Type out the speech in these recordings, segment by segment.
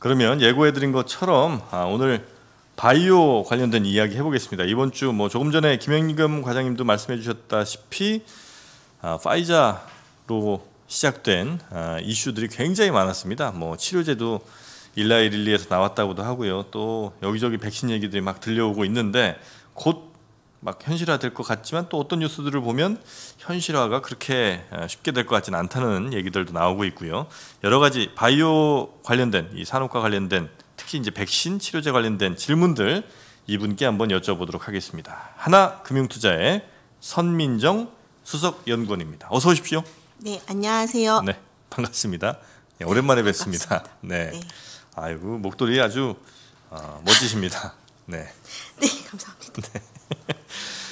그러면 예고해드린 것처럼 아, 오늘 바이오 관련된 이야기 해보겠습니다. 이번 주 뭐 조금 전에 김영금 과장님도 말씀해주셨다시피 파이자로 아, 시작된 아, 이슈들이 굉장히 많았습니다. 뭐 치료제도 일라이릴리에서 나왔다고도 하고요. 또 여기저기 백신 얘기들이 막 들려오고 있는데 곧막 현실화될 것 같지만 또 어떤 뉴스들을 보면 현실화가 그렇게 쉽게 될 것 같지는 않다는 얘기들도 나오고 있고요. 여러 가지 바이오 관련된 이 산업과 관련된 특히 이제 백신 치료제 관련된 질문들 이분께 한번 여쭤보도록 하겠습니다. 하나 금융투자의 선민정 수석 연구원입니다. 어서 오십시오. 네, 안녕하세요. 네, 반갑습니다. 네, 오랜만에 네, 뵙습니다. 네. 네. 아이고 목도리 아주 어, 멋지십니다. 네. 네, 감사합니다. 네.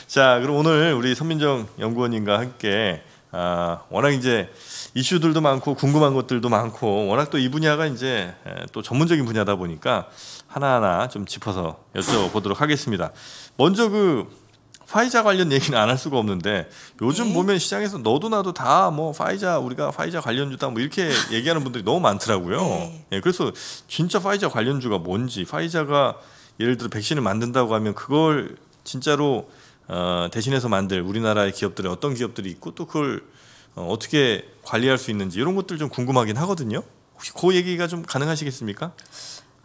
자, 그럼 오늘 우리 선민정 연구원님과 함께 아, 워낙 이제 이슈들도 많고 궁금한 것들도 많고 워낙 또 이 분야가 이제 또 전문적인 분야다 보니까 하나하나 좀 짚어서 여쭤보도록 하겠습니다. 먼저 그 파이자 관련 얘기는 안 할 수가 없는데 요즘 네. 보면 시장에서 너도 나도 다 뭐 파이자 우리가 파이자 관련주다 뭐 이렇게 얘기하는 분들이 너무 많더라고요. 네. 예, 그래서 진짜 파이자 관련주가 뭔지 파이자가 예를 들어 백신을 만든다고 하면 그걸 진짜로 어, 대신해서 만들 우리나라의 기업들이 어떤 기업들이 있고 또 그걸 어, 어떻게 관리할 수 있는지 이런 것들 좀 궁금하긴 하거든요. 혹시 그 얘기가 좀 가능하시겠습니까?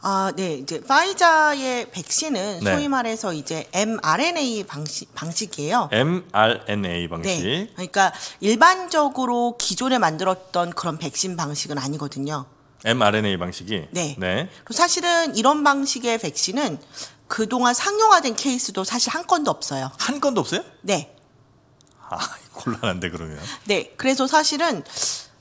아, 네. 이제 파이자의 백신은 네. 소위 말해서 이제 mRNA 방식 방식이에요. mRNA 네. 방식. 네. 그러니까 일반적으로 기존에 만들었던 그런 백신 방식은 아니거든요. mRNA 방식이. 네. 네. 사실은 이런 방식의 백신은 그동안 상용화된 케이스도 사실 한 건도 없어요. 한 건도 없어요? 네. 아, 곤란한데 그러면. 네. 그래서 사실은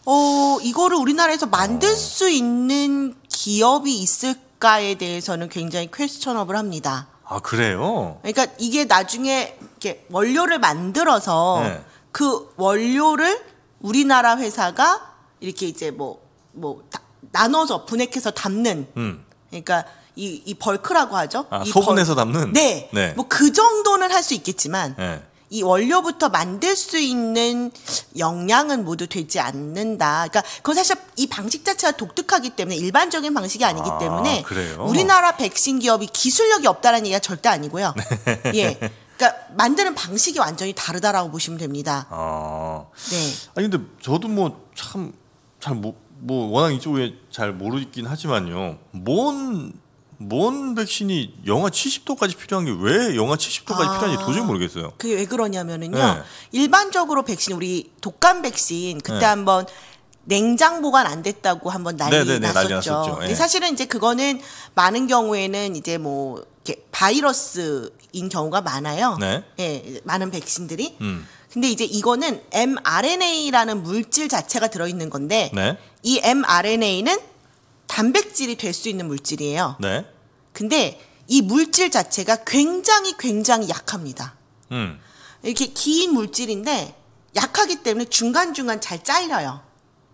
어, 이거를 우리나라에서 만들 어. 수 있는 기업이 있을까에 대해서는 굉장히 퀘스천업을 합니다. 아, 그래요? 그러니까 이게 나중에 이렇게 원료를 만들어서 네. 그 원료를 우리나라 회사가 이렇게 이제 뭐, 뭐, 나눠서 분해해서 담는. 음. 그러니까 이, 이 벌크라고 하죠. 아, 이 소분해서 벌... 담는. 네, 네. 뭐 그 정도는 할 수 있겠지만 네. 이 원료부터 만들 수 있는 역량은 모두 되지 않는다. 그러니까 그건 사실 이 방식 자체가 독특하기 때문에 일반적인 방식이 아니기 아, 때문에 아, 우리나라 백신 기업이 기술력이 없다는 얘기가 절대 아니고요. 네. 예. 그러니까 만드는 방식이 완전히 다르다라고 보시면 됩니다. 아. 네. 아니 근데 저도 뭐 참 잘 뭐 뭐 워낙 이쪽에 잘 모르긴 하지만요. 뭔뭔 백신이 영하 70도까지 필요한 게 왜 영하 70도까지 아, 필요한지 도저히 모르겠어요. 그게 왜 그러냐면은요. 네. 일반적으로 백신 우리 독감 백신 그때 네. 한번 냉장 보관 안 됐다고 한번 난리 네네네, 네, 네, 났었죠. 난리 근데 네. 사실은 이제 그거는 많은 경우에는 이제 뭐 이렇게 바이러스인 경우가 많아요. 네. 예, 많은 백신들이. 음. 근데 이제 이거는 mRNA라는 물질 자체가 들어있는 건데 네. 이 mRNA는 단백질이 될 수 있는 물질이에요. 네. 근데 이 물질 자체가 굉장히 굉장히 약합니다. 음. 이렇게 긴 물질인데 약하기 때문에 중간중간 잘 잘려요.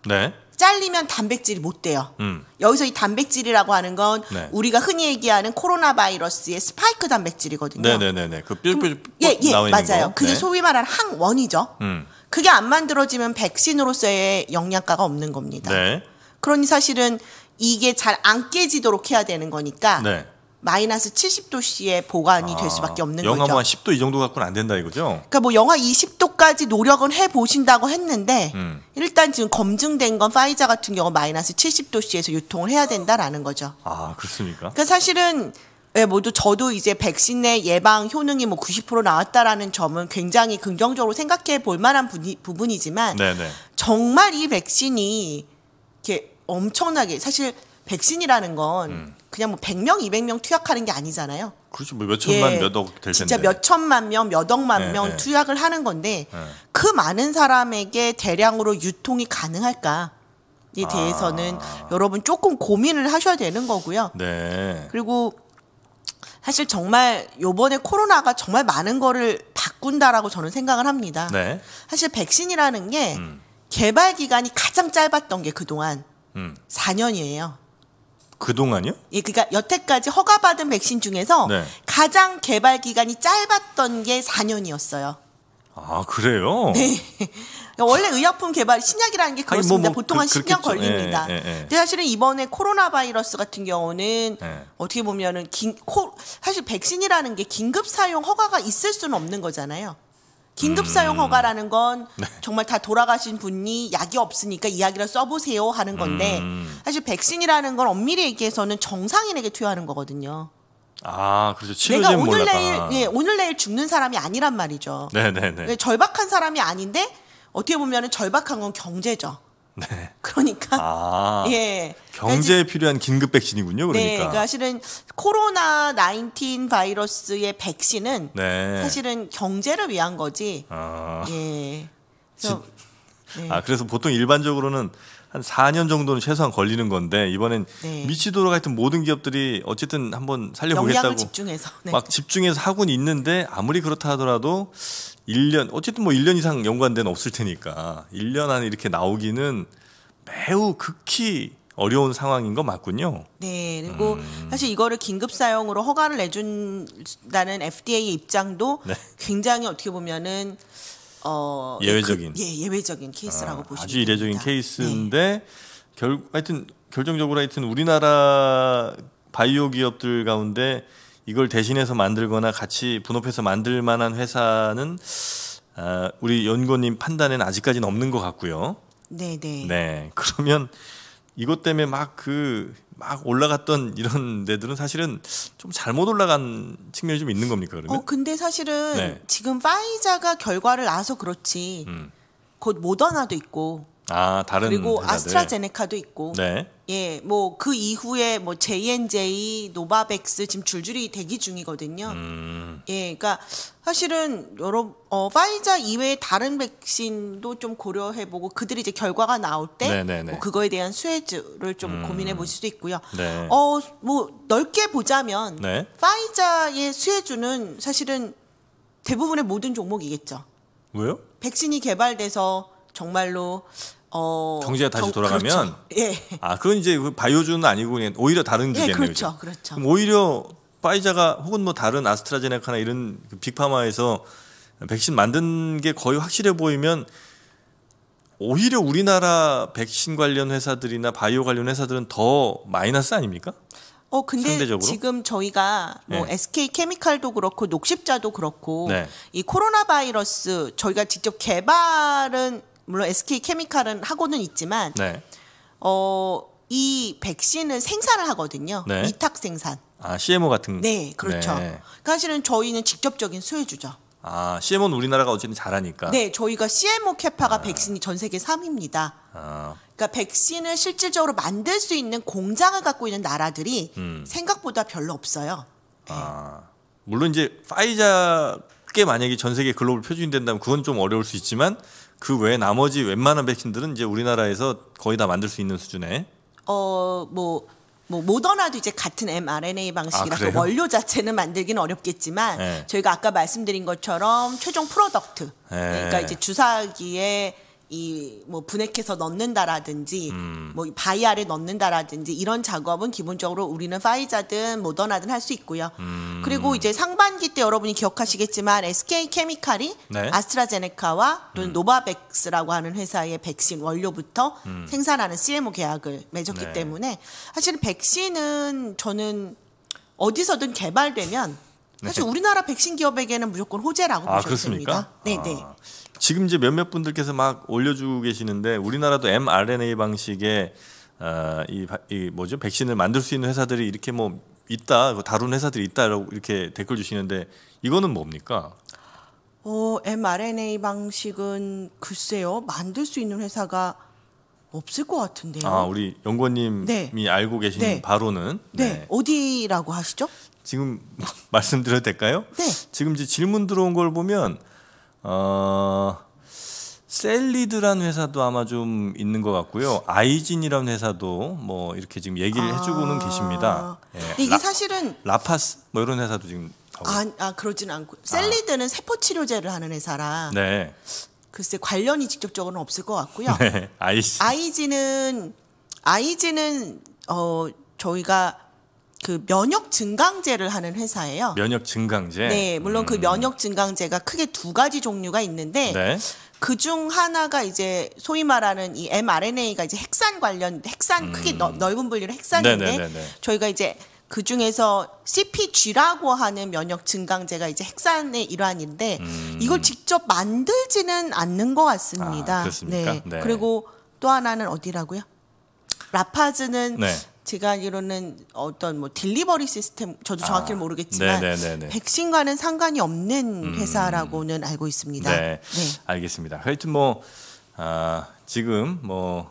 네. 잘리면 단백질이 못 돼요. 음. 여기서 이 단백질이라고 하는 건 네. 우리가 흔히 얘기하는 코로나 바이러스의 스파이크 단백질이거든요. 네네네네. 네, 네, 네. 그 삘삘 예, 예, 나와 는 맞아요. 거. 그게 네. 소위 말하는 항원이죠. 음. 그게 안 만들어지면 백신으로서의 영양가가 없는 겁니다. 네. 그러니 사실은 이게 잘 안 깨지도록 해야 되는 거니까 네. 마이너스 7 0도씨의 보관이 아, 될 수밖에 없는 영하 거죠. 영하 뭐 10도 이 정도 갖고는 안 된다 이거죠? 그러니까 뭐영화 20도까지 노력은 해 보신다고 했는데 음. 일단 지금 검증된 건 파이자 같은 경우 마이너스 70도씨에서 유통을 해야 된다라는 거죠. 아 그렇습니까? 그러니까 사실은 예, 모두 저도 이제 백신의 예방 효능이 뭐 90% 나왔다라는 점은 굉장히 긍정적으로 생각해 볼 만한 부분이지만 네네. 네. 정말 이 백신이 이렇게 엄청나게 사실 백신이라는 건 음. 그냥 뭐 100명, 200명 투약하는 게 아니잖아요. 그렇죠. 뭐 몇천만, 예, 몇억 될 진짜 텐데. 진짜 몇천만 명, 몇억만 네, 예, 명 네. 투약을 하는 건데 네. 그 많은 사람에게 대량으로 유통이 가능할까? 에 아. 대해서는 아. 여러분 조금 고민을 하셔야 되는 거고요. 네. 그리고 사실 정말 요번에 코로나가 정말 많은 거를 바꾼다라고 저는 생각을 합니다. 네. 사실 백신이라는 게 음. 개발 기간이 가장 짧았던 게 그동안 음. 4년이에요. 그동안요? 예, 그러니까 여태까지 허가받은 백신 중에서 네. 가장 개발 기간이 짧았던 게 4년이었어요. 아, 그래요? 네. 원래 의약품 개발 신약이라는 게 그렇습니다. 아니, 뭐, 뭐, 보통 그, 한 10년 걸립니다. 예, 예, 예. 근데 사실은 이번에 코로나 바이러스 같은 경우는 네. 어떻게 보면은 긴, 코, 사실 백신이라는 게 긴급 사용 허가가 있을 수는 없는 거잖아요. 긴급 사용 음. 허가라는 건 네. 정말 다 돌아가신 분이 약이 없으니까 이약이라 써보세요 하는 건데 음. 사실 백신이라는 건 엄밀히 얘기해서는 정상인에게 투여하는 거거든요. 아, 그렇죠. 치료제 내가 오늘 내일 예, 오늘 내일 죽는 사람이 아니란 말이죠. 네, 네, 네. 예, 절박한 사람이 아닌데 어떻게 보면은 절박한 건 경제죠. 네. 그러니까 아, 예 경제에 그러니 필요한 긴급 백신이군요. 네, 그러니까. 네, 그러 그러니까 실은 코로나 19 바이러스의 백신은 네. 사실은 경제를 위한 거지. 아. 예. 그래서, 진, 네. 아 그래서 보통 일반적으로는 한 4년 정도는 최소한 걸리는 건데 이번엔 네. 미치도록 하여튼 모든 기업들이 어쨌든 한번 살려보겠다고 집중해서, 네. 막 집중해서 하고는 있는데 아무리 그렇다 하더라도 1년 어쨌든 뭐 1년 이상 연관된 없을 테니까 1년 안에 이렇게 나오기는 매우 극히 어려운 상황인 거 맞군요. 네. 그리고 음. 사실 이거를 긴급 사용으로 허가를 내준다는 FDA의 입장도 네. 굉장히 어떻게 보면은 어, 예, 예외적인 그, 예, 예외적인 케이스라고 아, 보시면 아주 이례적인 됩니다. 케이스인데 네. 결 하여튼 결정적으로 하여튼 우리나라 바이오 기업들 가운데 이걸 대신해서 만들거나 같이 분업해서 만들 만한 회사는 아, 우리 연구님 원 판단에는 아직까지는 없는 것 같고요. 네네. 네. 네. 네. 그러면 이것 때문에 막그 막 올라갔던 이런 데들은 사실은 좀 잘못 올라간 측면이 좀 있는 겁니까 그러면? 어 근데 사실은 네. 지금 파이자가 결과를 나서 그렇지 음. 곧 모더나도 있고 아 다른 그리고 회사들. 아스트라제네카도 있고 네. 예, 뭐 그 이후에 뭐 J&J, 노바백스 지금 줄줄이 대기 중이거든요. 음. 예, 그러니까 사실은 여러 어, 파이자 이외의 다른 백신도 좀 고려해보고 그들이 이제 결과가 나올 때뭐 네, 네, 네. 그거에 대한 수혜주를 좀 음. 고민해 보실 수도 있고요. 네. 어, 뭐 넓게 보자면 네. 파이자의 수혜주는 사실은 대부분의 모든 종목이겠죠. 왜요? 백신이 개발돼서 정말로 어, 경제가 다시 정, 돌아가면 그렇죠. 예. 아 그건 이제 그 바이오주는 아니고 오히려 다른 주겠네요. 예, 그렇죠, 그렇죠. 그럼 오히려 파이자가 혹은 뭐 다른 아스트라제네카나 이런 그 빅파마에서 백신 만든 게 거의 확실해 보이면 오히려 우리나라 백신 관련 회사들이나 바이오 관련 회사들은 더 마이너스 아닙니까? 어 근데 상대적으로? 지금 저희가 뭐 네. 예. SK 케미칼도 그렇고 녹십자도 그렇고 네. 이 코로나 바이러스 저희가 직접 개발은 물론 SK 케미칼은 하고는 있지만 네. 어이 백신을 생산을 하거든요. 네. 위탁 생산. 아 CMO 같은. 네, 그렇죠. 네. 그니까 사실은 저희는 직접적인 수혜주죠. 아 CMO는 우리나라가 어쨌든 잘하니까. 네, 저희가 CMO 캐파가 아. 백신이 전 세계 3입니다. 아. 그러니까 백신을 실질적으로 만들 수 있는 공장을 갖고 있는 나라들이 음. 생각보다 별로 없어요. 네. 아. 물론 이제 파이자 꽤 만약에 전 세계 글로벌 표준이 된다면 그건 좀 어려울 수 있지만 그 외에 나머지 웬만한 백신들은 이제 우리나라에서 거의 다 만들 수 있는 수준에 어 뭐 뭐 모더나도 이제 같은 mRNA 방식이라서 아, 원료 자체는 만들기는 어렵겠지만 네. 저희가 아까 말씀드린 것처럼 최종 프로덕트 네. 그러니까 이제 주사기에 이뭐 분해해서 넣는다라든지 음. 뭐 바이알에 넣는다라든지 이런 작업은 기본적으로 우리는 파이자든 모더나든 할 수 있고요. 음. 그리고 이제 상반기 때 여러분이 기억하시겠지만 SK 케미칼이 네. 아스트라제네카와 또는 음. 노바백스라고 하는 회사의 백신 원료부터 음. 생산하는 CMO 계약을 맺었기 네. 때문에 사실 백신은 저는 어디서든 개발되면 네. 사실 네. 우리나라 백신 기업에게는 무조건 호재라고 아, 보셨습니다. 네, 네. 아. 지금 이제 몇몇 분들께서 막 올려주고 계시는데 우리나라도 mRNA 방식의 어, 이, 이 뭐죠 백신을 만들 수 있는 회사들이 이렇게 뭐 있다 그 다른 회사들이 있다라고 이렇게 댓글 주시는데 이거는 뭡니까? 어, mRNA 방식은 글쎄요 만들 수 있는 회사가 없을 것 같은데요. 아 우리 연구원님이 네. 알고 계신 네. 바로는 네. 네 어디라고 하시죠? 지금 말씀드려도 될까요? 네. 지금 이제 질문 들어온 걸 보면 어, 셀리드라는 회사도 아마 좀 있는 것 같고요. 아이진이라는 회사도 뭐 이렇게 지금 얘기를 아 해주고는 계십니다. 예, 이게 라, 사실은 라파스 뭐 이런 회사도 지금 아, 아 그러진 않고 셀리드는 아. 세포 치료제를 하는 회사라. 네. 글쎄 관련이 직접적으로는 없을 것 같고요. 네, 아이진. 아이진은 아이진은 어 저희가 그 면역 증강제를 하는 회사예요. 면역 증강제. 네, 물론 그 음. 그 면역 증강제가 크게 두 가지 종류가 있는데 네. 그중 하나가 이제 소위 말하는 이 mRNA가 이제 핵산 관련 핵산 음. 크게 넓, 넓은 분류로 핵산인데 네네네네. 네, 네, 네. 저희가 이제 그 중에서 CPG라고 하는 면역 증강제가 이제 핵산의 일환인데 음. 이걸 직접 만들지는 않는 것 같습니다. 아, 그렇습니까? 네. 네. 그리고 또 하나는 어디라고요? 라파즈는 네. 제가 알기로는 어떤 뭐 딜리버리 시스템 저도 정확히는 아, 모르겠지만 네네네네. 백신과는 상관이 없는 음. 회사라고는 음, 알고 있습니다. 네, 네, 알겠습니다. 하여튼 뭐 아, 지금 뭐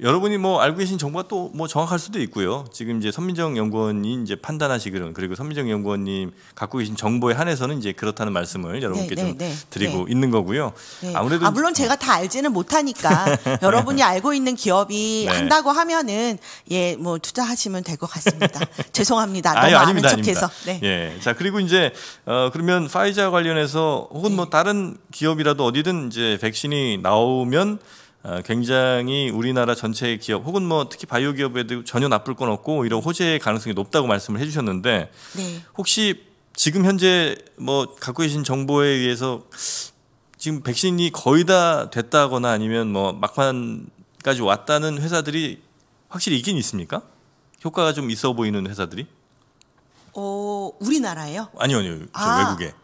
여러분이 뭐 알고 계신 정보가 또 뭐 정확할 수도 있고요. 지금 이제 선민정 연구원이 이제 판단하시기로는 그리고 선민정 연구원님 갖고 계신 정보에 한해서는 이제 그렇다는 말씀을 여러분께 네, 좀 네, 네. 드리고 네. 있는 거고요. 네. 아무래도 아, 물론 제가 다 알지는 못하니까 여러분이 알고 있는 기업이 한다고 하면은 예 뭐 투자하시면 될 것 같습니다. 죄송합니다. 너무 아니, 아닙니다, 아는 척해서. 네. 예. 자 그리고 이제 어, 그러면 파이자 관련해서 혹은 뭐 다른 기업이라도 어디든 이제 백신이 나오면 어, 굉장히 우리나라 전체의 기업 혹은 뭐 특히 바이오 기업에도 전혀 나쁠 건 없고 이런 호재의 가능성이 높다고 말씀을 해주셨는데 네. 혹시 지금 현재 뭐 갖고 계신 정보에 의해서 지금 백신이 거의 다 됐다거나 아니면 뭐 막판까지 왔다는 회사들이 확실히 있긴 있습니까? 효과가 좀 있어 보이는 회사들이? 어 우리나라예요? 아니요 아니요 아, 외국에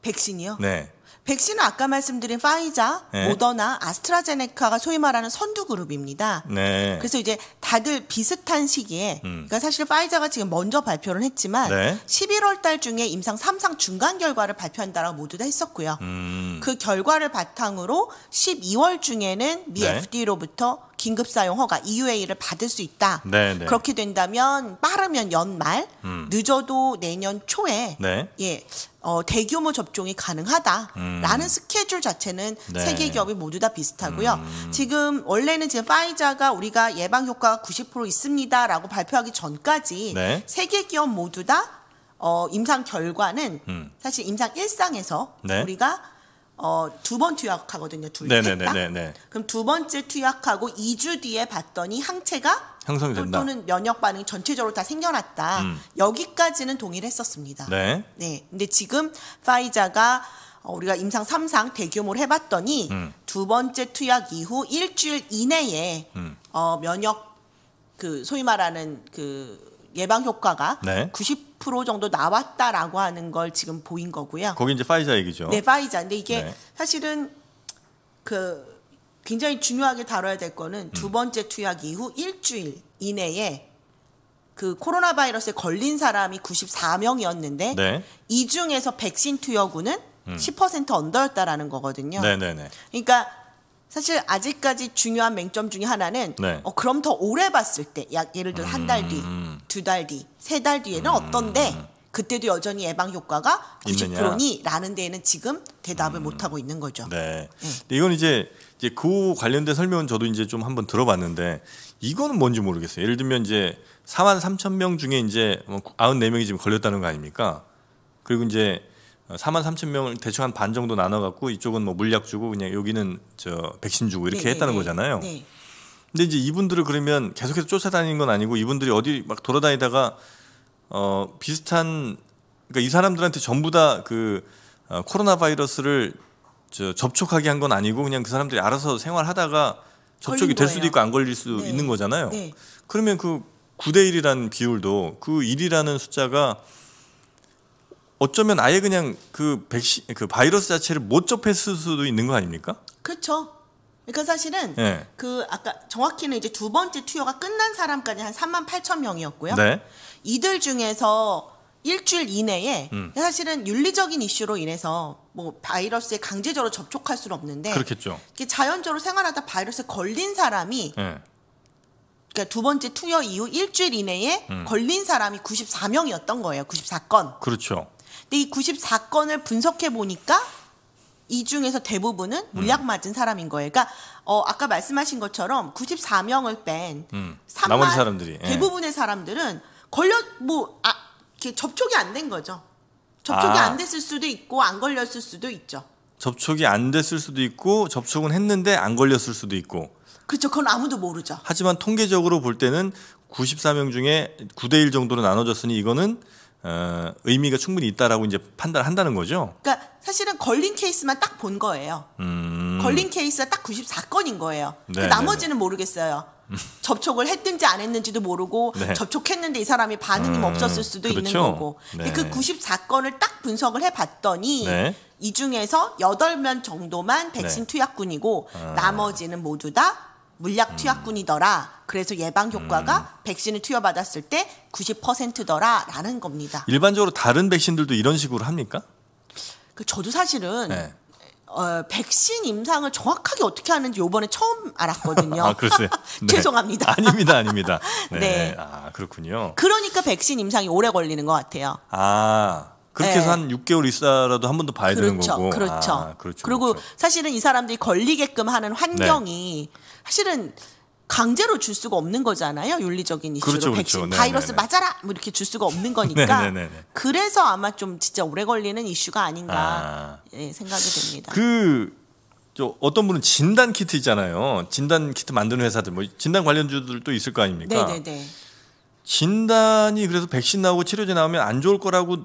백신이요? 네. 백신은 아까 말씀드린 파이자, 네. 모더나, 아스트라제네카가 소위 말하는 선두 그룹입니다. 네. 그래서 이제 다들 비슷한 시기에 음. 그러니까 사실 파이자가 지금 먼저 발표를 했지만 네. 11월 달 중에 임상 3상 중간 결과를 발표한다라고 모두 다 했었고요. 음. 그 결과를 바탕으로 12월 중에는 미 네. f d 로부터 긴급 사용 허가 EUA를 받을 수 있다. 네네. 네. 그렇게 된다면 빠르면 연말, 음. 늦어도 내년 초에 네. 예. 어, 대규모 접종이 가능하다라는 음. 스케줄 자체는 네. 세계 기업이 모두 다 비슷하고요. 음. 지금 원래는 지금 파이자가 우리가 예방 효과가 90% 있습니다라고 발표하기 전까지 네. 세계 기업 모두 다 어, 임상 결과는 음. 사실 임상 일상에서 네. 우리가 어, 두 번 투약하거든요. 둘셋 다. 그럼 두 번째 투약하고 2주 뒤에 봤더니 항체가 형성이 된다. 또는 면역 반응이 전체적으로 다 생겨났다. 음. 여기까지는 동의를 했었습니다. 네. 네. 근데 지금 파이자가 어, 우리가 임상 삼상 대규모로 해봤더니 음. 두 번째 투약 이후 일주일 이내에 음. 어, 면역 그 소위 말하는 그 예방 효과가 네. 10% 정도 나왔다라고 하는 걸 지금 보인 거고요. 거기 이제 파이자 얘기죠. 네, 파이자. 근데 이게 네. 사실은 그 굉장히 중요하게 다뤄야 될 거는 두 음. 번째 투약 이후 일주일 이내에 그 코로나 바이러스에 걸린 사람이 94명이었는데 네. 이 중에서 백신 투여군은 음. 10% 언더였다라는 거거든요. 네네네. 네, 네. 그러니까 사실 아직까지 중요한 맹점 중에 하나는 네. 어, 그럼 더 오래 봤을 때 약 예를 들어 한 달 뒤, 음. 음, 음. 두달 뒤, 세 달 뒤에는 음. 어떤데 음, 그때도 여전히 예방 효과가 90%니라는 데에는 지금 대답을 음. 못 하고 있는 거죠. 네. 네. 이건 이제 이제 그 관련된 설명은 저도 이제 좀 한번 들어봤는데 이거는 뭔지 모르겠어요. 예를 들면 이제 4만 3천 명 중에 이제 94명이 뭐 지금 걸렸다는 거 아닙니까? 그리고 이제 4만 3천 명을 대충 한 반 정도 나눠 갖고 이쪽은 뭐 물약 주고 그냥 여기는 저 백신 주고 이렇게 네, 했다는 네, 거잖아요. 네. 근데 이제 이분들을 그러면 계속해서 쫓아다니는 건 아니고 이분들이 어디 막 돌아다니다가 어 비슷한 그러니까 이 사람들한테 전부 다그 어, 코로나 바이러스를 저 접촉하게 한 건 아니고 그냥 그 사람들이 알아서 생활하다가 접촉이 될 수도 있고 안 걸릴 수도 네, 있는 거잖아요. 네. 그러면 그 9대 1이라는 비율도 그 1이라는 숫자가 어쩌면 아예 그냥 그 백신 그 바이러스 자체를 못 접했을 수도 있는 거 아닙니까? 그렇죠. 그니까 사실은 네. 그 아까 정확히는 이제 두 번째 투여가 끝난 사람까지 한 3만 8천 명이었고요. 네. 이들 중에서 일주일 이내에 음. 사실은 윤리적인 이슈로 인해서 뭐 바이러스에 강제적으로 접촉할 수는 없는데 그렇겠죠. 자연적으로 생활하다 바이러스에 걸린 사람이 네. 예. 그니까두 번째 투여 이후 일주일 이내에 음. 걸린 사람이 94명이었던 거예요. 94건. 그렇죠. 근데 이 94건을 분석해 보니까 이 중에서 대부분은 음. 물약 맞은 사람인 거예요. 그러니까 어, 아까 말씀하신 것처럼 94명을 뺀 음, 나머지 사람들이 예. 대부분의 사람들은 걸려 뭐 아, 접촉이 안 된 거죠. 접촉이 아. 안 됐을 수도 있고 안 걸렸을 수도 있죠. 접촉이 안 됐을 수도 있고 접촉은 했는데 안 걸렸을 수도 있고. 그렇죠. 그건 아무도 모르죠. 하지만 통계적으로 볼 때는 94명 중에 9대 1 정도로 나눠졌으니 이거는 어, 의미가 충분히 있다라고 이제 판단한다는 거죠. 그러니까 사실은 걸린 케이스만 딱 본 거예요. 음. 걸린 케이스가 딱 94건인 거예요. 그 네, 그 나머지는 네, 네. 모르겠어요. 접촉을 했든지 안 했는지도 모르고 네. 접촉했는데 이 사람이 반응이 음. 없었을 수도 그렇죠? 있는 거고. 근데 네. 그 94건을 딱 분석을 해봤더니 이 중에서 8명 정도만 백신 투약군이고 아. 나머지는 모두 다 물약 음. 투약꾼이더라 그래서 예방 효과가 음. 백신을 투여받았을 때 90%더라라는 겁니다. 일반적으로 다른 백신들도 이런 식으로 합니까? 그 저도 사실은 네. 어, 백신 임상을 정확하게 어떻게 하는지 요번에 처음 알았거든요. 아, 글쎄. 네. 죄송합니다. 아닙니다, 아닙니다. 네. 네. 아, 그렇군요. 그러니까 백신 임상이 오래 걸리는 것 같아요. 아. 그렇게 해서 네. 한 6개월 있어라도 한 번 더 봐야 그렇죠, 되는 거고. 그렇죠. 아, 그렇죠. 그리고 그렇죠. 사실은 이 사람들이 걸리게끔 하는 환경이 네. 사실은 강제로 줄 수가 없는 거잖아요. 윤리적인 이슈로 그렇죠, 그렇죠. 백신 그렇죠. 바이러스 네, 네. 맞아라 뭐 이렇게 줄 수가 없는 거니까 그래서 아마 좀 진짜 오래 걸리는 이슈가 아닌가 아. 예, 생각이 됩니다. 그 어떤 분은 진단 키트 있잖아요. 진단 키트 만드는 회사들 뭐 진단 관련주들도 있을 거 아닙니까? 네네네. 진단이 그래서 백신 나오고 치료제 나오면 안 좋을 거라고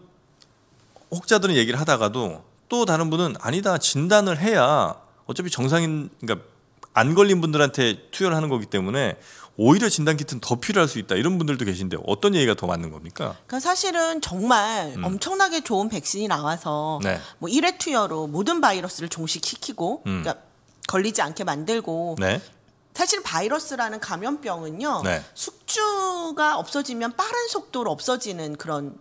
혹자들은 얘기를 하다가도 또 다른 분은 아니다 진단을 해야 어차피 정상인 그러니까 안 걸린 분들한테 투여를 하는 거기 때문에 오히려 진단 키트는 더 필요할 수 있다 이런 분들도 계신데 어떤 얘기가 더 맞는 겁니까? 그러니까 사실은 정말 음. 엄청나게 좋은 백신이 나와서 네. 뭐 1회 투여로 모든 바이러스를 종식시키고 음. 그러니까 걸리지 않게 만들고 네. 사실 바이러스라는 감염병은요 네. 숙주가 없어지면 빠른 속도로 없어지는 그런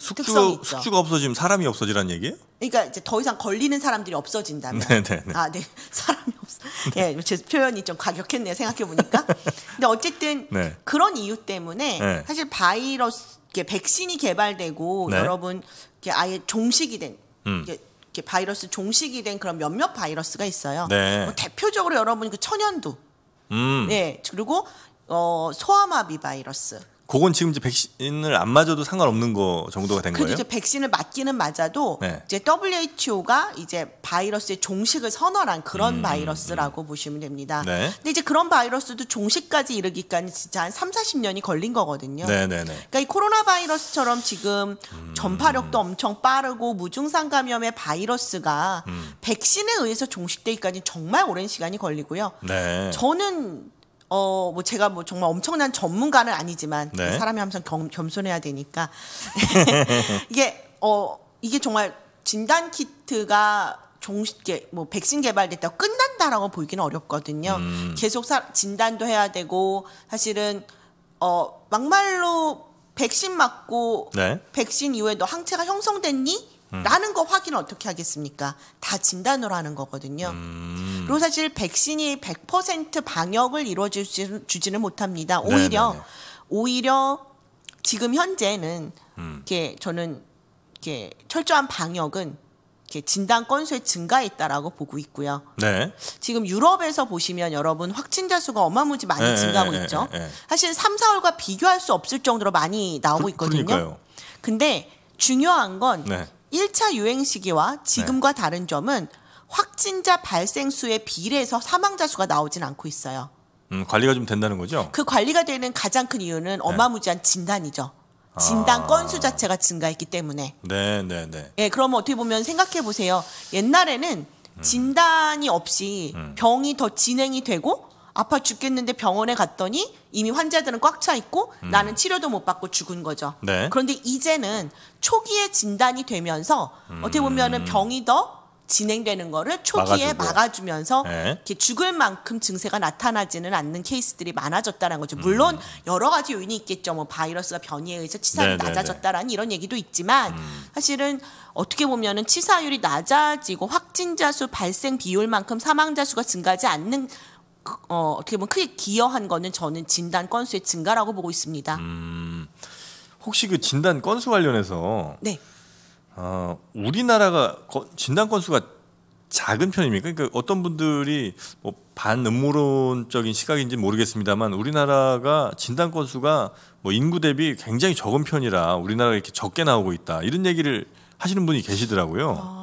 숙주, 숙주가 없어지면 사람이 없어지란 얘기예요? 그러니까 이제 더 이상 걸리는 사람들이 없어진다면. 네, 네, 네. 아, 네. 사람이 없어. 예, 네, 제 표현이 좀 과격했네요. 생각해 보니까. 근데 어쨌든 네. 그런 이유 때문에 네. 사실 바이러스 이게 백신이 개발되고 여러분 이게 아예 종식이 된 음. 이게 이렇게 바이러스 종식이 된 그런 몇몇 바이러스가 있어요. 뭐 대표적으로 여러분 그 천연두. 음. 네. 그리고 어 소아마비 바이러스. 그건 지금 이제 백신을 안 맞아도 상관없는 거 정도가 된 거예요? 그렇죠. 백신을 맞기는 맞아도 네. 이제 WHO가 이제 바이러스의 종식을 선언한 그런 음, 바이러스라고 음. 보시면 됩니다. 네. 근데 이제 그런 바이러스도 종식까지 이르기까지 진짜 한 3, 40년이 걸린 거거든요. 네, 네, 네. 그러니까 이 코로나 바이러스처럼 지금 음. 전파력도 엄청 빠르고 무증상 감염의 바이러스가 음. 백신에 의해서 종식되기까지 정말 오랜 시간이 걸리고요. 네. 저는 어, 뭐 제가 뭐 정말 엄청난 전문가는 아니지만 네. 사람이 항상 겸, 겸손해야 되니까 이게 어 이게 정말 진단 키트가 종식게 뭐 백신 개발됐다고 끝난다라고 보이기는 어렵거든요. 음. 계속 사, 진단도 해야 되고 사실은 어 막말로 백신 맞고 네. 백신 이후에도 항체가 형성됐니? 음. 라는 거 확인을 어떻게 하겠습니까? 다 진단으로 하는 거거든요. 음. 그리고 사실 백신이 100% 방역을 이루어주지는 못합니다. 네, 오히려 네네 네. 오히려 지금 현재는 음. 이렇게 저는 이렇게 철저한 방역은 이렇게 진단 건수의 증가했다라고 보고 있고요. 네. 지금 유럽에서 보시면 여러분 확진자 수가 어마무지 많이 네, 네 증가하고 네, 있죠. 사실 3, 4월과 비교할 수 없을 정도로 많이 나오고 그, 있거든요. 그, 근데 중요한 건 1차 유행 시기와 지금과 네. 다른 점은 확진자 발생 수에 비례해서 사망자 수가 나오진 않고 있어요. 음, 관리가 좀 된다는 거죠? 그 관리가 되는 가장 큰 이유는 네. 어마무지한 진단이죠. 진단 아. 건수 자체가 증가했기 때문에. 네, 네, 네. 예, 그러 어떻게 보면 생각해 보세요. 옛날에는 음. 진단이 없이 음. 병이 더 진행이 되고 아파 죽겠는데 병원에 갔더니 이미 환자들은 꽉 차 있고 음. 나는 치료도 못 받고 죽은 거죠. 네. 그런데 이제는 초기에 진단이 되면서 음. 어떻게 보면은 병이 더 진행되는 거를 초기에 막아주고. 막아주면서 네. 이렇게 죽을 만큼 증세가 나타나지는 않는 케이스들이 많아졌다는 거죠. 음. 물론 음. 여러 가지 요인이 있겠죠. 뭐 바이러스가 변이에 의해서 치사율이 네네네. 낮아졌다라는 네. 이런 얘기도 있지만 음. 사실은 어떻게 보면은 치사율이 낮아지고 확진자 수 발생 비율만큼 사망자 수가 증가하지 않는 어, 어떻게 보면 크게 기여한 거는 저는 진단 건수의 증가라고 보고 있습니다. 음, 혹시 그 진단 건수 관련해서 네. 어, 우리나라가 거, 진단 건수가 작은 편입니까? 그러니까 어떤 분들이 뭐 반음모론적인 시각인지 모르겠습니다만 우리나라가 진단 건수가 뭐 인구 대비 굉장히 적은 편이라 우리나라가 이렇게 적게 나오고 있다 이런 얘기를 하시는 분이 계시더라고요. 아.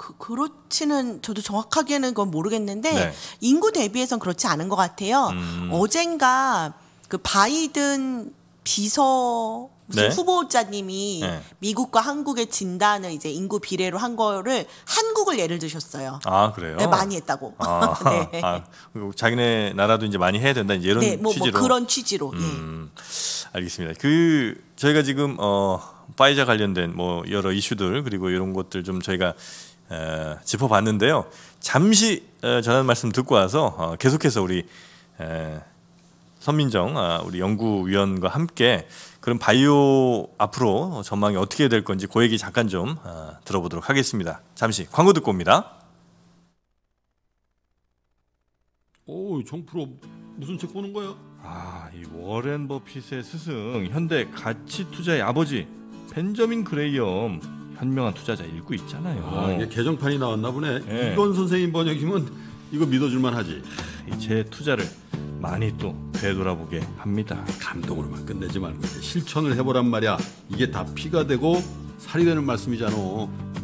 그, 그렇지는 저도 정확하게는 그건 모르겠는데 네. 인구 대비해선 그렇지 않은 것 같아요. 음. 어젠가 그 바이든 비서 네? 후보자님이 네. 미국과 한국의 진단을 이제 인구 비례로 한 거를 한국을 예를 드셨어요. 아 그래요? 네, 많이 했다고. 아, 네. 아, 자기네 나라도 이제 많이 해야 된다 이런 네, 뭐, 뭐 취지로. 뭐 그런 취지로. 예. 음, 알겠습니다. 그 저희가 지금 어, 파이자 관련된 뭐 여러 이슈들 그리고 이런 것들 좀 저희가 짚어봤는데요. 잠시 전한 말씀 듣고 와서 어, 계속해서 우리 선민정 아, 우리 연구위원과 함께 그럼 바이오 앞으로 전망이 어떻게 될 건지 고그 얘기 잠깐 좀 어, 들어보도록 하겠습니다. 잠시 광고 듣고 옵니다. 오, 정프로 무슨 책 보는 거야? 아, 이 워렌 버핏의 스승, 현대 가치 투자의 아버지 벤저민 그레이엄. 현명한 투자자 읽고 있잖아요. 아, 이게 개정판이 나왔나 보네. 네. 이건 선생님 번역이면 이거 믿어줄만 하지. 제 투자를 많이 또 되돌아보게 합니다. 감동으로만 끝내지 말고 실천을 해보란 말이야. 이게 다 피가 되고 살이 되는 말씀이잖아.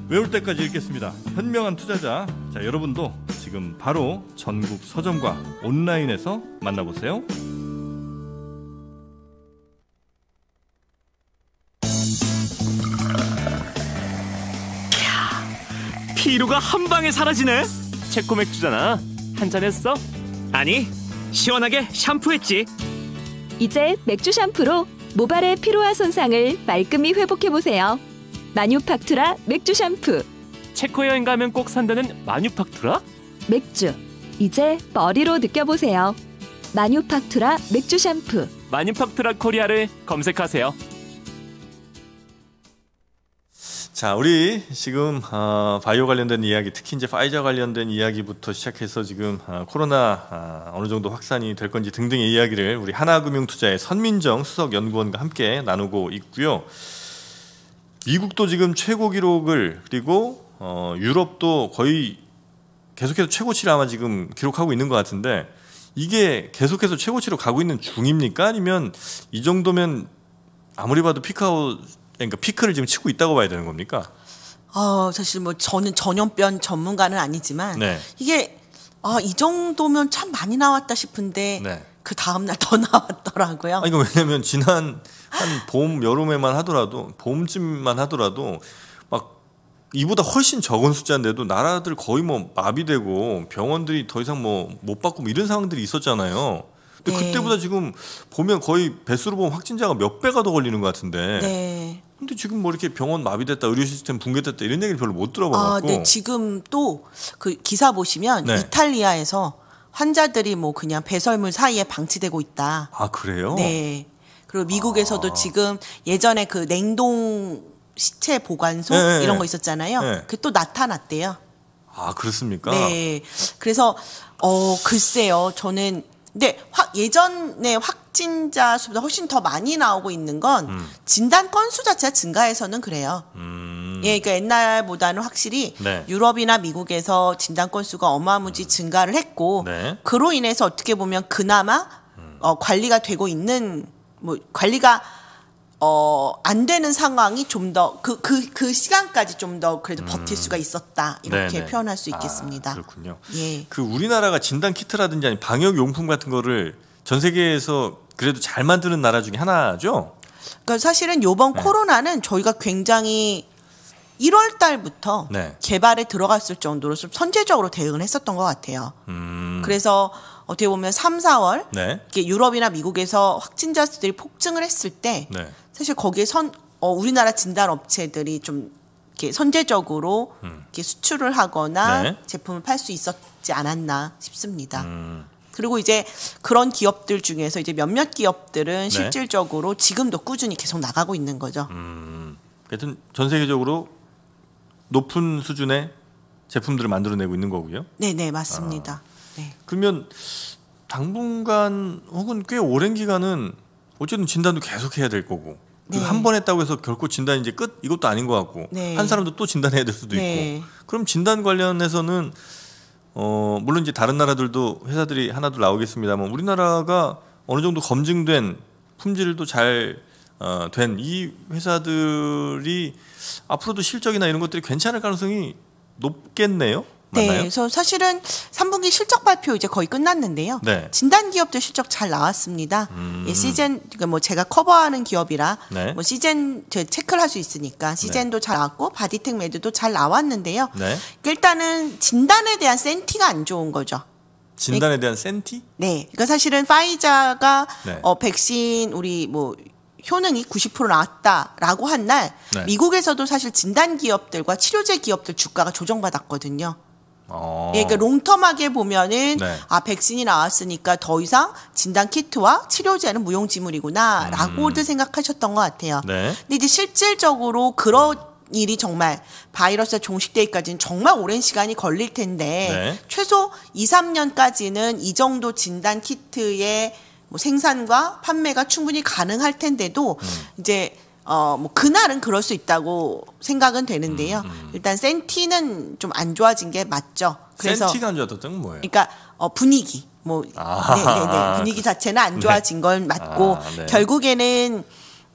외울 때까지 읽겠습니다. 현명한 투자자. 자, 여러분도 지금 바로 전국 서점과 온라인에서 만나보세요. 이루가한 방에 사라지네. 체코 맥주잖아. 한 잔 했어? 아니, 시원하게 샴푸했지. 이제 맥주 샴푸로 모발의 피로와 손상을 말끔히 회복해 보세요. 마뉴팍투라 맥주 샴푸. 체코 여행 가면 꼭 산다는 마뉴팍투라? 맥주. 이제 머리로 느껴보세요. 마뉴팍투라 맥주 샴푸. 마뉴팍투라 코리아를 검색하세요. 자, 우리 지금 어, 바이오 관련된 이야기, 특히 이제 파이자 관련된 이야기부터 시작해서 지금 어, 코로나 아, 어느 정도 확산이 될 건지 등등의 이야기를 우리 하나금융투자의 선민정 수석 연구원과 함께 나누고 있고요. 미국도 지금 최고 기록을 그리고 어, 유럽도 거의 계속해서 최고치를 아마 지금 기록하고 있는 것 같은데 이게 계속해서 최고치로 가고 있는 중입니까? 아니면 이 정도면 아무리 봐도 피크아웃 그러니까 피크를 지금 치고 있다고 봐야 되는 겁니까? 어, 사실 뭐 저는 전염병 전문가는 아니지만 네. 이게 아, 이 정도면 참 많이 나왔다 싶은데 네. 그 다음 날 더 나왔더라고요. 아, 이거 왜냐면 지난 한 봄 여름에만 하더라도 봄쯤만 하더라도 막 이보다 훨씬 적은 숫자인데도 나라들 거의 뭐 마비되고 병원들이 더 이상 뭐 못 받고 뭐 이런 상황들이 있었잖아요. 근데 네. 그때보다 지금 보면 거의 배수로 보면 확진자가 몇 배가 더 걸리는 것 같은데 네. 근데 지금 뭐 이렇게 병원 마비됐다, 의료 시스템 붕괴됐다 이런 얘기를 별로 못 들어봐갖고. 아, 네. 지금 또 그 기사 보시면 네. 이탈리아에서 환자들이 뭐 그냥 배설물 사이에 방치되고 있다. 아 그래요? 네. 그리고 미국에서도 아. 지금 예전에 그 냉동 시체 보관소 네, 네, 네. 이런 거 있었잖아요. 네. 그또 나타났대요. 아 그렇습니까? 네. 그래서 어 글쎄요. 저는 근데 확 예전에 확진자 수보다 훨씬 더 많이 나오고 있는 건 음. 진단 건수 자체가 증가해서는 그래요. 음. 예, 그러니까 옛날보다는 확실히 네. 유럽이나 미국에서 진단 건수가 어마무지 음. 증가를 했고 네. 그로 인해서 어떻게 보면 그나마 음. 어, 관리가 되고 있는 뭐 관리가 어, 안 되는 상황이 좀 더, 그, 그, 그 시간까지 좀 더 그래도 음. 버틸 수가 있었다. 이렇게 네네. 네. 표현할 수 아, 있겠습니다. 아, 그렇군요. 예. 그 우리나라가 진단 키트라든지 아니 방역용품 같은 거를 전 세계에서 그래도 잘 만드는 나라 중에 하나죠? 그러니까 사실은 요번 네. 코로나는 저희가 굉장히 1월 달부터 네. 개발에 들어갔을 정도로 좀 선제적으로 대응을 했었던 것 같아요. 음. 그래서 어떻게 보면 3, 4월 네. 유럽이나 미국에서 확진자 수들이 폭증을 했을 때 네. 사실 거기에 선 어, 우리나라 진단 업체들이 좀 이렇게 선제적으로 음. 이렇게 수출을 하거나 네. 제품을 팔 수 있었지 않았나 싶습니다. 음. 그리고 이제 그런 기업들 중에서 이제 몇몇 기업들은 네. 실질적으로 지금도 꾸준히 계속 나가고 있는 거죠. 음. 하여튼 전 세계적으로 높은 수준의 제품들을 만들어내고 있는 거고요. 네, 네, 맞습니다. 아. 네. 그러면 당분간 혹은 꽤 오랜 기간은 어쨌든 진단도 계속 해야 될 거고 네. 한번 했다고 해서 결코 진단이 이제 끝 이것도 아닌 것 같고 네. 한 사람도 또 진단해야 될 수도 네. 있고 그럼 진단 관련해서는 어 물론 이제 다른 나라들도 회사들이 하나둘 나오겠습니다만 우리나라가 어느 정도 검증된 품질도 잘 어, 된 이 회사들이 앞으로도 실적이나 이런 것들이 괜찮을 가능성이 높겠네요. 네, 맞나요? 그래서 사실은 3분기 실적 발표 이제 거의 끝났는데요. 네. 진단 기업들 실적 잘 나왔습니다. 예, 음. 예, 시젠 그러니까 뭐 제가 커버하는 기업이라 네. 뭐 시젠 제 체크를 할 수 있으니까 시젠도 네. 잘 나왔고 바디텍 매드도 잘 나왔는데요. 네. 그러니까 일단은 진단에 대한 센티가 안 좋은 거죠. 진단에 대한 센티? 네. 그러니까 사실은 파이자가 네. 어 백신 우리 뭐 효능이 90% 나왔다라고 한 날 미국에서도 사실 진단 기업들과 치료제 기업들 주가가 조정받았거든요. 어. 예, 그러니까 롱텀하게 보면은 네. 아 백신이 나왔으니까 더 이상 진단 키트와 치료제는 무용지물이구나라고들 음. 생각하셨던 것 같아요. 네. 근데 이제 실질적으로 그런 일이 정말 바이러스가 종식되기까지는 정말 오랜 시간이 걸릴 텐데 네. 최소 2, 3년까지는 이 정도 진단 키트의 뭐 생산과 판매가 충분히 가능할 텐데도 음. 이제 어, 뭐 그날은 그럴 수 있다고 생각은 되는데요. 음, 음. 일단 센티는 좀 안 좋아진 게 맞죠. 그래서 센티가 안 좋았던 건 뭐예요? 그러니까 어, 분위기 뭐 아, 네네네. 네, 네. 분위기 자체는 안 네. 좋아진 네. 건 맞고 아, 네. 결국에는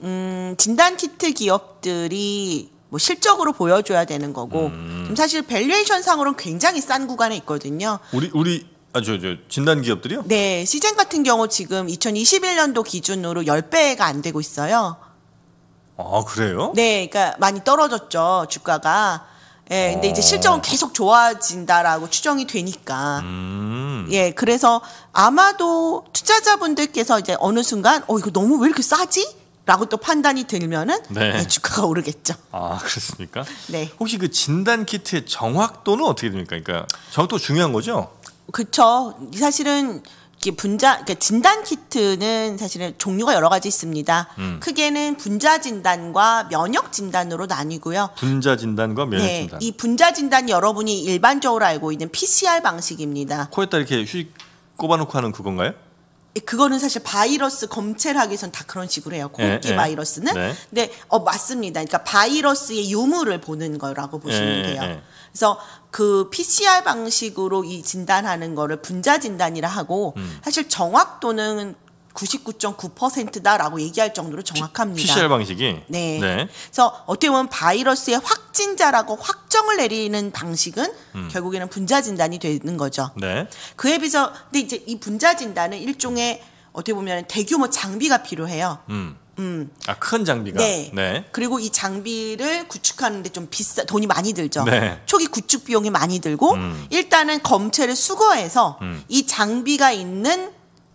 음, 진단 키트 기업들이 뭐 실적으로 보여줘야 되는 거고 음. 사실 밸류에이션 상으로는 굉장히 싼 구간에 있거든요. 우리 우리 아 저 저, 진단 기업들이요? 네 시젠 같은 경우 지금 2021년도 기준으로 10배가 안 되고 있어요. 아, 그래요? 네, 그러니까 많이 떨어졌죠, 주가가. 예, 근데 이제 실적은 어. 계속 좋아진다라고 추정이 되니까. 음. 예, 그래서 아마도 투자자분들께서 이제 어느 순간, 어, 이거 너무 왜 이렇게 싸지? 라고 또 판단이 들면은 네. 네, 주가가 오르겠죠. 아 그렇습니까? 네. 혹시 그 진단 키트의 정확도는 어떻게 됩니까? 그러니까 정확도 중요한 거죠? 그렇죠. 사실은 이게 분자 그러니까 진단 키트는 사실은 종류가 여러 가지 있습니다. 음. 크게는 분자 진단과 면역 진단으로 나뉘고요. 분자 진단과 면역 네, 진단. 이 분자 진단 여러분이 일반적으로 알고 있는 PCR 방식입니다. 코에다 이렇게 휙 꼽아놓고 하는 그건가요? 예, 그거는 사실 바이러스 검체를 하기 위해서는 다 그런 식으로 해요. 예, 코기 네, 예. 바이러스는. 네. 근데 어 맞습니다. 그러니까 바이러스의 유무를 보는 거라고 보시면 돼요. 그래서 그 PCR 방식으로 이 진단하는 거를 분자 진단이라 하고 음. 사실 정확도는 99.9%다라고 얘기할 정도로 정확합니다. PCR 방식이 네. 네. 그래서 어떻게 보면 바이러스의 확진자라고 확정을 내리는 방식은 음. 결국에는 분자 진단이 되는 거죠. 네. 그에 비해서 근데 이제 이 분자 진단은 일종의 어떻게 보면 대규모 장비가 필요해요. 음. 음. 아, 큰 장비가. 네. 네. 그리고 이 장비를 구축하는데 좀 비싸, 돈이 많이 들죠. 네. 초기 구축 비용이 많이 들고, 음. 일단은 검체를 수거해서 음. 이 장비가 있는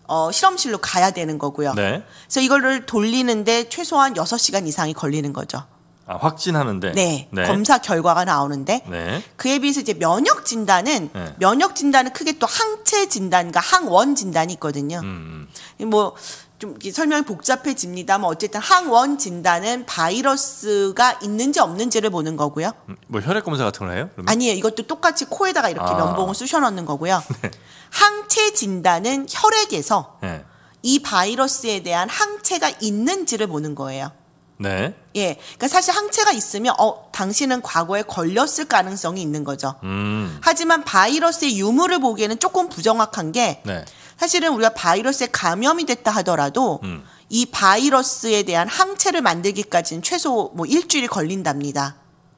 어, 실험실로 가야 되는 거고요. 네. 그래서 이거를 돌리는데 최소한 6시간 이상이 걸리는 거죠. 아, 확진하는데. 네. 네. 검사 결과가 나오는데. 네. 그에 비해서 이제 면역 진단은 네. 면역 진단은 크게 또 항체 진단과 항원 진단이 있거든요. 음. 음. 뭐좀 설명이 복잡해집니다만 어쨌든 항원 진단은 바이러스가 있는지 없는지를 보는 거고요. 음, 뭐 혈액 검사 같은 걸 해요? 그러면? 아니에요. 이것도 똑같이 코에다가 이렇게 아. 면봉을 쑤셔 넣는 거고요. 네. 항체 진단은 혈액에서 네. 이 바이러스에 대한 항체가 있는지를 보는 거예요. 네. 예. 그러니까 사실 항체가 있으면 어 당신은 과거에 걸렸을 가능성이 있는 거죠. 음. 하지만 바이러스의 유무를 보기에는 조금 부정확한 게 네. 사실은 우리가 바이러스에 감염이 됐다 하더라도 음. 이 바이러스에 대한 항체를 만들기까지는 최소 뭐 일주일이 걸린답니다.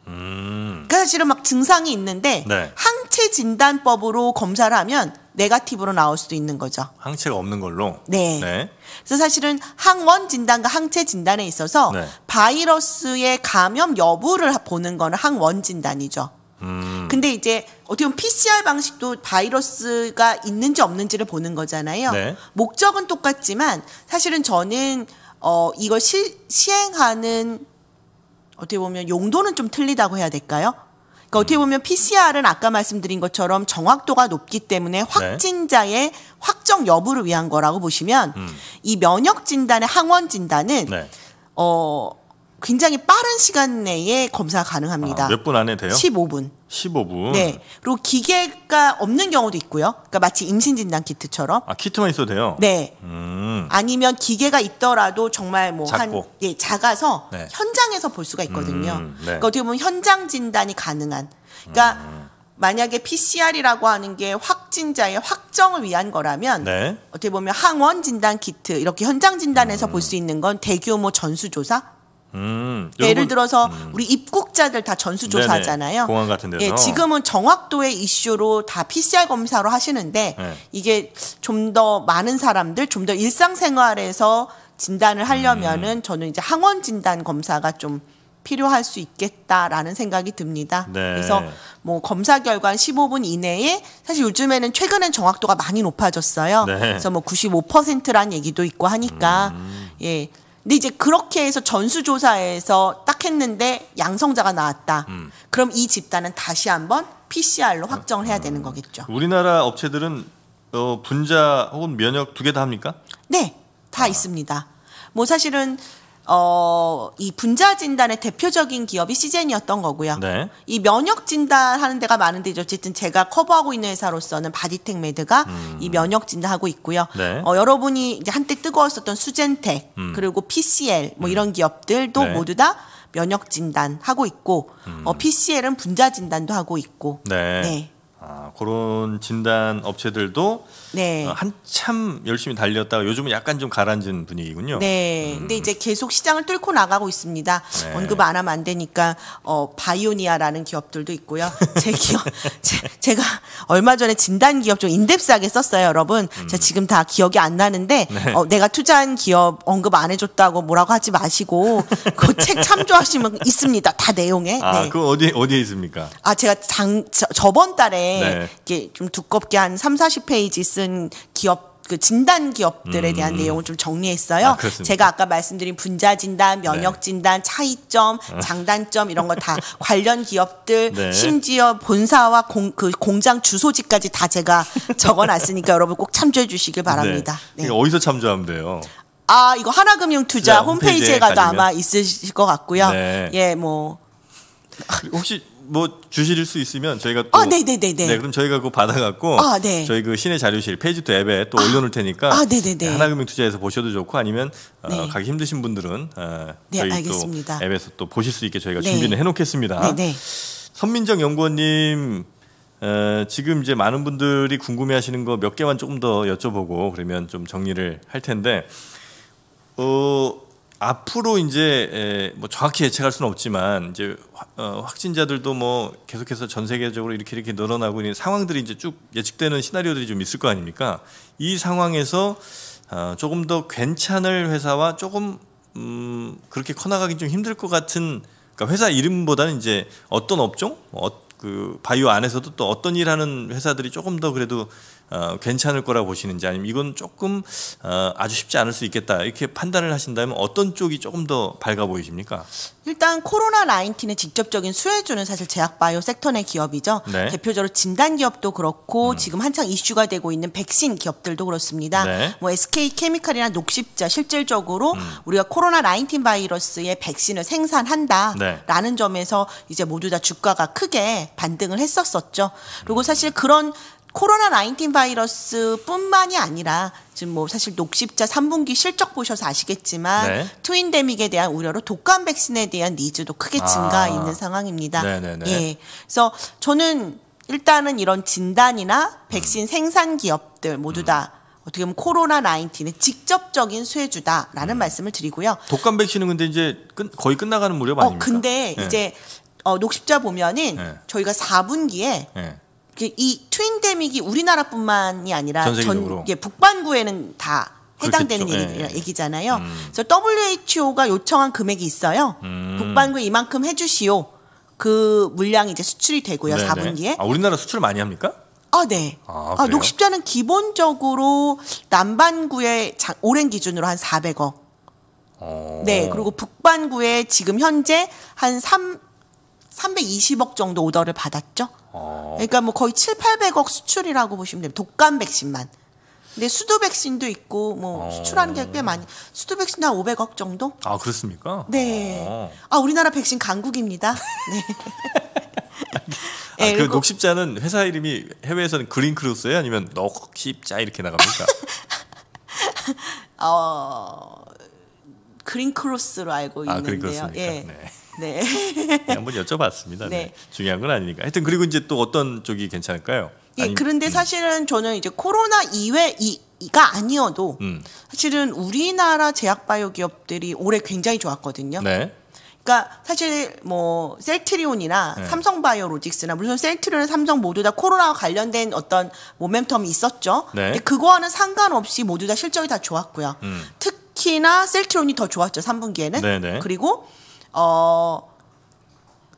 음. 그 사실은 막 증상이 있는데 네. 항체 진단법으로 검사를 하면 네가티브로 나올 수도 있는 거죠. 항체가 없는 걸로. 네. 네. 그래서 사실은 항원 진단과 항체 진단에 있어서 네. 바이러스의 감염 여부를 보는 거는 항원 진단이죠. 음. 근데 이제 어떻게 보면 PCR 방식도 바이러스가 있는지 없는지를 보는 거잖아요. 네. 목적은 똑같지만 사실은 저는 어 이걸 시, 시행하는 어떻게 보면 용도는 좀 틀리다고 해야 될까요? 그러니까 어떻게 보면 PCR은 아까 말씀드린 것처럼 정확도가 높기 때문에 네. 확진자의 네. 확정 여부를 위한 거라고 보시면 음. 이 면역 진단의 항원 진단은 네. 어 굉장히 빠른 시간 내에 검사가 능합니다 아, 몇분 안에 돼요? 15분. 15분. 네. 그리고 기계가 없는 경우도 있고요. 그러니까 마치 임신 진단 키트처럼. 아, 키트만 있어도 돼요? 네. 음. 아니면 기계가 있더라도 정말 뭐 한 예, 작아서 네. 현장에서 볼 수가 있거든요. 음, 네. 그러니까 어떻게 보면 현장 진단이 가능한. 그러니까 음. 만약에 PCR이라고 하는 게 확진자의 확정을 위한 거라면 네. 어떻게 보면 항원 진단 키트 이렇게 현장 진단에서 볼수 음. 있는 건 대규모 전수 조사 음, 예를 들어서 음. 우리 입국자들 다전수조사잖아요 공항 같은 데서. 예, 지금은 정확도의 이슈로 다 PCR 검사로 하시는데 네. 이게 좀 더 많은 사람들, 좀 더 일상생활에서 진단을 하려면은 음. 저는 이제 항원 진단 검사가 좀 필요할 수 있겠다라는 생각이 듭니다. 네. 그래서 뭐 검사 결과 15분 이내에 사실 요즘에는 최근엔 정확도가 많이 높아졌어요. 네. 그래서 뭐 95%란 얘기도 있고 하니까 음. 예. 근데 이제 그렇게 해서 전수조사에서 딱 했는데 양성자가 나왔다. 음. 그럼 이 집단은 다시 한번 PCR로 네. 확정을 해야 음. 되는 거겠죠. 우리나라 업체들은 어, 분자 혹은 면역 두 개 다 합니까? 네, 다 아. 있습니다. 뭐 사실은 어, 이 분자 진단의 대표적인 기업이 시젠이었던 거고요. 네. 이 면역 진단 하는 데가 많은데 어쨌든 제가 커버하고 있는 회사로서는 바디텍메드가 음. 이 면역 진단하고 있고요. 네. 어, 여러분이 이제 한때 뜨거웠었던 수젠텍 음. 그리고 PCL 뭐 음. 이런 기업들도 네. 모두 다 면역 진단 하고 있고 어, 음. PCL은 분자 진단도 하고 있고. 네. 네. 아, 그런 진단 업체들도 네. 어, 한참 열심히 달렸다가 요즘은 약간 좀 가라앉은 분위기군요. 네. 음. 근데 이제 계속 시장을 뚫고 나가고 있습니다. 네. 언급 안 하면 안 되니까 어, 바이오니아라는 기업들도 있고요. 제 기업 제, 가 얼마 전에 진단 기업 좀 인덱스하게 썼어요, 여러분. 음. 제가 지금 다 기억이 안 나는데 네. 어, 내가 투자한 기업 언급 안 해줬다고 뭐라고 하지 마시고 그 책 참조하시면 있습니다. 다 내용에. 아, 네. 그 어디 어디에 있습니까? 아, 제가 장 저, 저번 달에 전에 네. 네. 게좀 두껍게 한 3, 40페이지 쓴 기업 그 진단 기업들에 대한 음. 내용을 좀 정리했어요. 아, 제가 아까 말씀드린 분자 진단, 면역 네. 진단, 네. 차이점, 아. 장단점 이런 거 다 관련 기업들 네. 심지어 본사와 공, 그 공장 주소지까지 다 제가 적어놨으니까 여러분 꼭 참조해 주시길 바랍니다. 그러니까 네. 어디서 참조하면 돼요? 아 이거 하나금융투자 홈페이지에 가도 아마 있으실 것 같고요. 예, 뭐 혹시 뭐 주실 수 있으면 저희가 또 아, 네네네 네, 네, 네. 네, 그럼 저희가 그 받아갖고 아, 네. 저희 그 신의 자료실 페이지 또 앱에 또 아, 올려놓을 테니까 아, 네 네네. 하나금융 투자에서 보셔도 좋고 아니면 어, 네. 가기 힘드신 분들은 어, 네, 저희 알겠습니다. 또 앱에서 또 보실 수 있게 저희가 네. 준비를 해놓겠습니다. 네네. 선민정 연구원님 어, 지금 이제 많은 분들이 궁금해하시는 거 몇 개만 조금 더 여쭤보고 그러면 좀 정리를 할 텐데 어. 앞으로 이제 뭐 정확히 예측할 수는 없지만 이제 어, 확진자들도 뭐 계속해서 전 세계적으로 이렇게 이렇게 늘어나고 있는 상황들이 이제 쭉 예측되는 시나리오들이 좀 있을 거 아닙니까? 이 상황에서 어, 조금 더 괜찮을 회사와 조금 음 그렇게 커나가긴 좀 힘들 것 같은 그러니까 회사 이름보다는 이제 어떤 업종, 어, 그 바이오 안에서도 또 어떤 일하는 회사들이 조금 더 그래도 어, 괜찮을 거라 고 보시는지 아니면 이건 조금 어, 아주 쉽지 않을 수 있겠다 이렇게 판단을 하신다면 어떤 쪽이 조금 더 밝아 보이십니까? 일단 코로나 나인틴의 직접적인 수혜주는 사실 제약 바이오 섹터 내 기업이죠. 네. 대표적으로 진단 기업도 그렇고 음. 지금 한창 이슈가 되고 있는 백신 기업들도 그렇습니다. 네. 뭐 SK 케미칼이나 녹십자 실질적으로 음. 우리가 코로나 나인틴 바이러스의 백신을 생산한다라는 네. 점에서 이제 모두 다 주가가 크게 반등을 했었었죠. 그리고 사실 그런 코로나 19 바이러스뿐만이 아니라 지금 뭐 사실 녹십자 3분기 실적 보셔서 아시겠지만 네. 트윈데믹에 대한 우려로 독감 백신에 대한 니즈도 크게 증가 아. 있는 상황입니다. 네네네. 예. 그래서 저는 일단은 이런 진단이나 백신 음. 생산 기업들 모두 다 음. 어떻게 보면 코로나 19의 직접적인 수혜주다라는 음. 말씀을 드리고요. 독감 백신은 근데 이제 끝, 거의 끝나가는 무렵 어, 아닙니까? 어, 근데 네. 이제 어, 녹십자 보면은 네. 저희가 4분기에 네. 예. 이 트윈데믹이 우리나라뿐만이 아니라 전전 예, 북반구에는 다 해당되는 그렇 예, 예. 얘기, 잖아요 음. 그래서 WHO가 요청한 금액이 있어요. 음. 북반구에 이만큼 해주시오. 그 물량이 이제 수출이 되고요. 네네. 4분기에. 아, 우리나라 수출 많이 합니까? 아, 네. 아, 아, 녹십자는 기본적으로 남반구에 자, 오랜 기준으로 한 400억. 어. 네. 그리고 북반구에 지금 현재 한 3, 320억 정도 오더를 받았죠. 어. 그러니까 뭐 거의 7, 800억 수출이라고 보시면 됩니다. 독감 백신만. 근데 수두 백신도 있고 뭐 어. 수출하는 게 꽤 많이. 수두 백신 한 500억 정도? 아, 그렇습니까? 네. 어. 아, 우리나라 백신 강국입니다. 네. 아, 네, 그 녹십자는 회사 이름이 해외에서는 그린크루스예요? 아니면 녹십자 이렇게 나갑니까? 어, 그린크로스로 알고 아, 있는데요. 아, 그린크로스니까 예. 네. 네. 네. 한번 여쭤봤습니다. 네. 네. 중요한 건 아니니까. 하여튼 그리고 이제 또 어떤 쪽이 괜찮을까요? 예, 아니, 그런데 음. 사실은 저는 이제 코로나 이외 이가 아니어도 음. 사실은 우리나라 제약 바이오 기업들이 올해 굉장히 좋았거든요. 네. 그러니까 사실 뭐 셀트리온이나 네. 삼성바이오로직스나 물론 셀트리온, 삼성 모두 다 코로나와 관련된 어떤 모멘텀이 있었죠. 네. 근데 그거와는 상관없이 모두 다 실적이 다 좋았고요. 음. 특 특히나 셀트론이 더 좋았죠 3분기에는. 네네. 그리고 어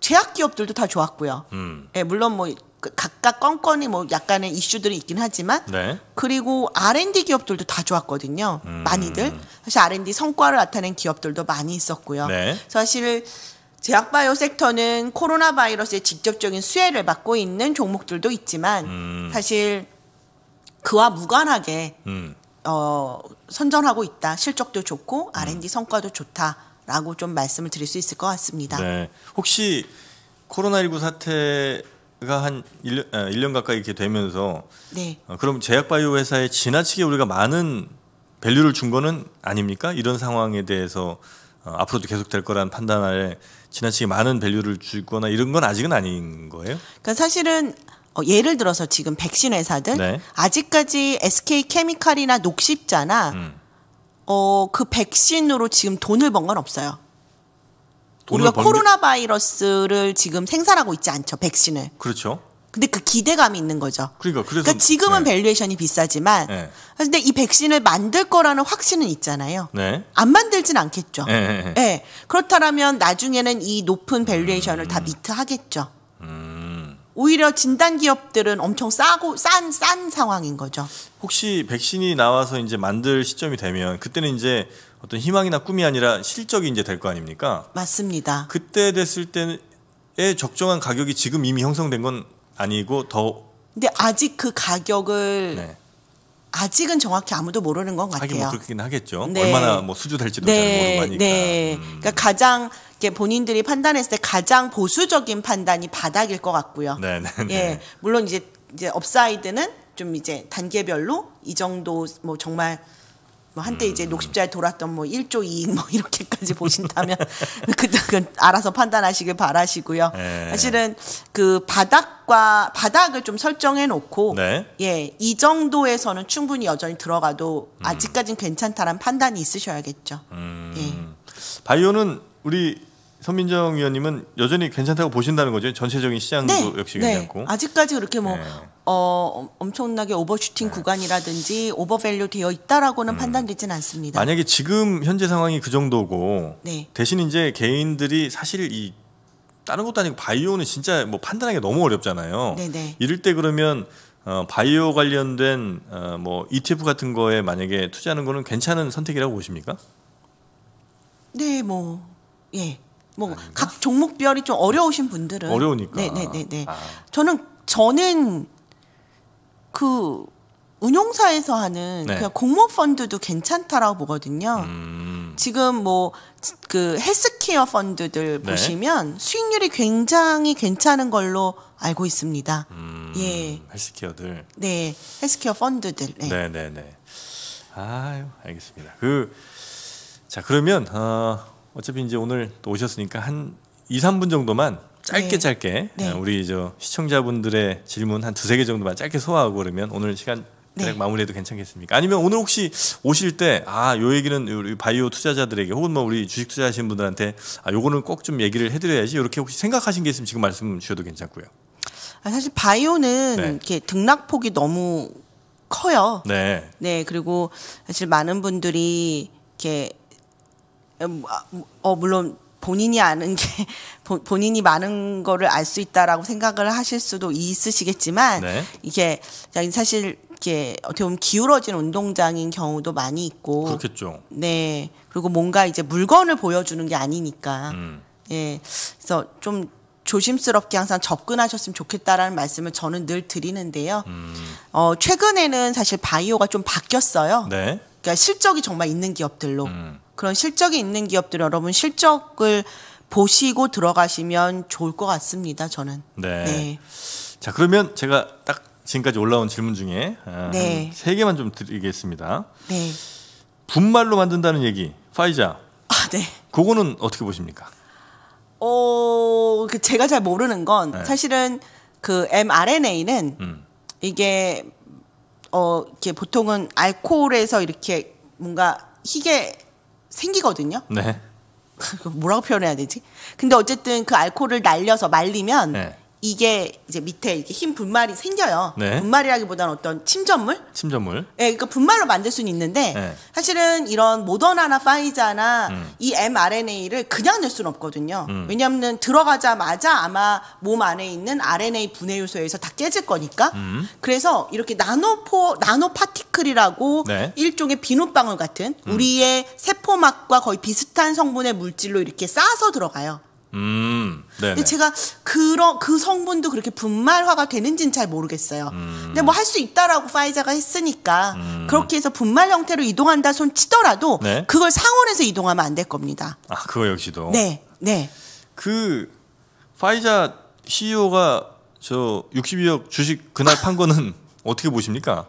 제약 기업들도 다 좋았고요. 음. 예, 물론 뭐 그 각각 건건이 뭐 약간의 이슈들이 있긴 하지만 네. 그리고 R&D 기업들도 다 좋았거든요. 음. 많이들 사실 R&D 성과를 나타낸 기업들도 많이 있었고요. 네. 사실 제약바이오 섹터는 코로나 바이러스의 직접적인 수혜를 받고 있는 종목들도 있지만 음. 사실 그와 무관하게 음. 어, 선전하고 있다. 실적도 좋고 R&D 음. 성과도 좋다라고 좀 말씀을 드릴 수 있을 것 같습니다. 네. 혹시 코로나19 사태가 한 1년, 어, 1년 가까이 이렇게 되면서 네. 어, 그럼 제약바이오 회사에 지나치게 우리가 많은 밸류를 준 거는 아닙니까? 이런 상황에 대해서 어, 앞으로도 계속될 거라는 판단 하에 지나치게 많은 밸류를 주거나 이런 건 아직은 아닌 거예요? 그러니까 사실은 어, 예를 들어서 지금 백신 회사들 네. 아직까지 SK 케미칼이나 녹십자나 음. 어, 그 백신으로 지금 돈을 번 건 없어요. 우리가 코로나 게... 바이러스를 지금 생산하고 있지 않죠, 백신을. 그렇죠. 근데 그 기대감이 있는 거죠. 그러니까, 그러니까 지금은 네. 밸류에이션이 비싸지만 네. 근데 이 백신을 만들 거라는 확신은 있잖아요. 네. 안 만들진 않겠죠. 네. 네. 그렇다면 나중에는 이 높은 밸류에이션을 음... 다 미트하겠죠. 오히려 진단 기업들은 엄청 싸고 싼 싼 상황인 거죠. 혹시 백신이 나와서 이제 만들 시점이 되면 그때는 이제 어떤 희망이나 꿈이 아니라 실적이 이제 될 거 아닙니까? 맞습니다. 그때 됐을 때에 적정한 가격이 지금 이미 형성된 건 아니고 더 근데 아직 그 가격을 네. 아직은 정확히 아무도 모르는 것 같아요. 하긴 뭐 그렇긴 하겠죠. 네. 얼마나 뭐 수주될지도 네. 잘 모르고 네. 하니까. 네. 음. 그러니까 가장 이게 본인들이 판단했을 때 가장 보수적인 판단이 바닥일 것 같고요. 네, 네, 네. 예, 물론 이제 이제 업사이드는 좀 이제 단계별로 이 정도 뭐 정말 뭐 한때 음. 이제 녹십자에 돌았던 뭐 1조 2익뭐 이렇게까지 보신다면 그때는 알아서 판단하시길 바라시고요. 네. 사실은 그 바닥과 바닥을 좀 설정해 놓고 네. 예, 이 정도에서는 충분히 여전히 들어가도 음. 아직까진 괜찮다란 판단이 있으셔야겠죠. 음. 예. 바이오는 우리 선민정 위원님은 여전히 괜찮다고 보신다는 거죠? 전체적인 시장도 네. 역시 네. 괜찮고 아직까지 그렇게 뭐 네. 어, 엄청나게 오버슈팅 네. 구간이라든지 오버밸류 되어 있다라고는 음. 판단되지는 않습니다. 만약에 지금 현재 상황이 그 정도고 네. 대신 이제 개인들이 사실 이 다른 것도 아니고 바이오는 진짜 뭐 판단하기 너무 어렵잖아요. 네네. 이럴 때 그러면 어, 바이오 관련된 어, 뭐 ETF 같은 거에 만약에 투자하는 거는 괜찮은 선택이라고 보십니까? 네, 뭐 예. 뭐각 네. 종목별이 좀 어려우신 분들은 어려우니까. 네네 네. 네, 네, 아. 저는 저는 그 운용사에서 하는 네. 그냥 공모 펀드도 괜찮다라고 보거든요. 음. 지금 뭐 그 헬스케어 펀드들 네. 보시면 수익률이 굉장히 괜찮은 걸로 알고 있습니다. 음. 예. 헬스케어들. 네, 헬스케어 펀드들. 네, 네, 네. 아유, 알겠습니다. 그 자 그러면 어, 어차피 이제 오늘 또 오셨으니까 한 2, 3분 정도만 짧게 네. 짧게 네. 어, 우리 저 시청자분들의 질문 한 두세 개 정도만 짧게 소화하고 그러면 오늘 시간 네. 마무리해도 괜찮겠습니까? 아니면 오늘 혹시 오실 때아요 얘기는 우리 바이오 투자자들에게 혹은 뭐 우리 주식 투자하시는 분들한테 아 요거는 꼭 좀 얘기를 해드려야지 이렇게 혹시 생각하신 게 있으면 지금 말씀 주셔도 괜찮고요. 아, 사실 바이오는 네. 이렇게 등락폭이 너무 커요. 네. 네 그리고 사실 많은 분들이 이렇게 뭐, 아, 뭐, 어 물론 본인이 아는 게 본인이 많은 거를 알 수 있다라고 생각을 하실 수도 있으시겠지만 네. 이게 사실 이렇게 어떻게 보면 기울어진 운동장인 경우도 많이 있고 그렇겠죠. 네 그리고 뭔가 이제 물건을 보여주는 게 아니니까 음. 예 그래서 좀 조심스럽게 항상 접근하셨으면 좋겠다라는 말씀을 저는 늘 드리는데요. 음. 어 최근에는 사실 바이오가 좀 바뀌었어요. 네. 그러니까 실적이 정말 있는 기업들로. 음. 그런 실적이 있는 기업들 여러분 실적을 보시고 들어가시면 좋을 것 같습니다. 저는. 네. 네. 자 그러면 제가 딱 지금까지 올라온 질문 중에 아, 네. 세 개만 좀 드리겠습니다. 네. 분말로 만든다는 얘기 파이자. 아 네. 그거는 어떻게 보십니까? 어 그 제가 잘 모르는 건 네. 사실은 그 mRNA는 음. 이게 어 이렇게 보통은 알코올에서 이렇게 뭔가 희게 생기거든요. 네. 뭐라고 표현해야 되지? 근데 어쨌든 그 알코올을 날려서 말리면 네. 이게 이제 밑에 이렇게 흰 분말이 생겨요. 네. 분말이라기보다는 어떤 침전물? 침전물. 예, 그러니까 분말로 만들 수는 있는데 네. 사실은 이런 모더나나 파이자나 음. 이 mRNA를 그냥 낼 수는 없거든요. 음. 왜냐하면 들어가자마자 아마 몸 안에 있는 RNA 분해 요소에서 다 깨질 거니까. 음. 그래서 이렇게 나노포 나노 파티클이라고 네. 일종의 비눗방울 같은 우리의 세포막과 거의 비슷한 성분의 물질로 이렇게 싸서 들어가요. 음, 네네. 근데 제가 그런 그 성분도 그렇게 분말화가 되는지는 잘 모르겠어요. 음. 근데 뭐 할 수 있다라고 파이자가 했으니까 음. 그렇게 해서 분말 형태로 이동한다 손 치더라도 네? 그걸 상온에서 이동하면 안 될 겁니다. 아, 그거 역시도. 네, 네. 그 파이자 CEO가 저 62억 주식 그날 판 거는 어떻게 보십니까?